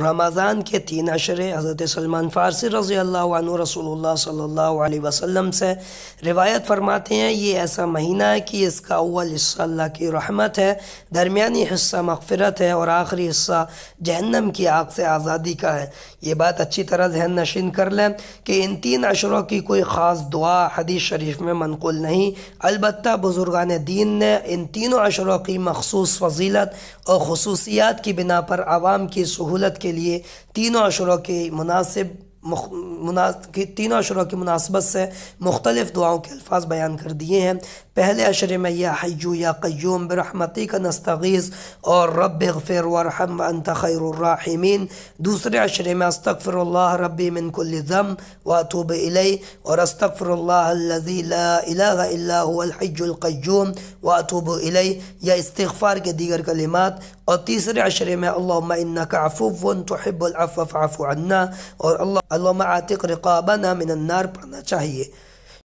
رمضان کے تین عشرے حضرت سلمان فارسی رضی اللہ عنہ رسول اللہ صلی اللہ علیہ وسلم سے روایت فرماتے ہیں یہ ایسا مہینہ ہے کہ اس کا اول حصہ اللہ کی رحمت ہے درمیانی حصہ مغفرت ہے اور آخری حصہ جہنم کی آگ سے آزادی کا ہے یہ بات اچھی طرح ذہن نشین کر لیں کہ ان تین عشروں کی کوئی خاص دعا حدیث شریف میں منقول نہیں البتہ بزرگان دین نے ان تینوں عشروں کی مخصوص فضیلت اور خصوصیات کی بنا پر عوام کی سہولت کے کے لیے تینوں کے مناسب کی مناسبت سے مختلف دعاؤں کے الفاظ بیان کر دیے ہیں پہلے عشرے میں یا حیو یا قیوم برحمتی کا اور رب اغفر ورحم خیر الرحمین دوسرے عشرے میں استغفر اللہ ربی من کل ذم واتوب الی اور استغفر اللہ لا الہ الا هو اسطفر القیوم واتوب الی یا استغفار کے دیگر کلمات اور تیسرے عشرے میں اللہم انکا عفوفون تحب العفو فعفو عنا اور اللہم عاتق رقابنا من النار پڑھنا چاہیے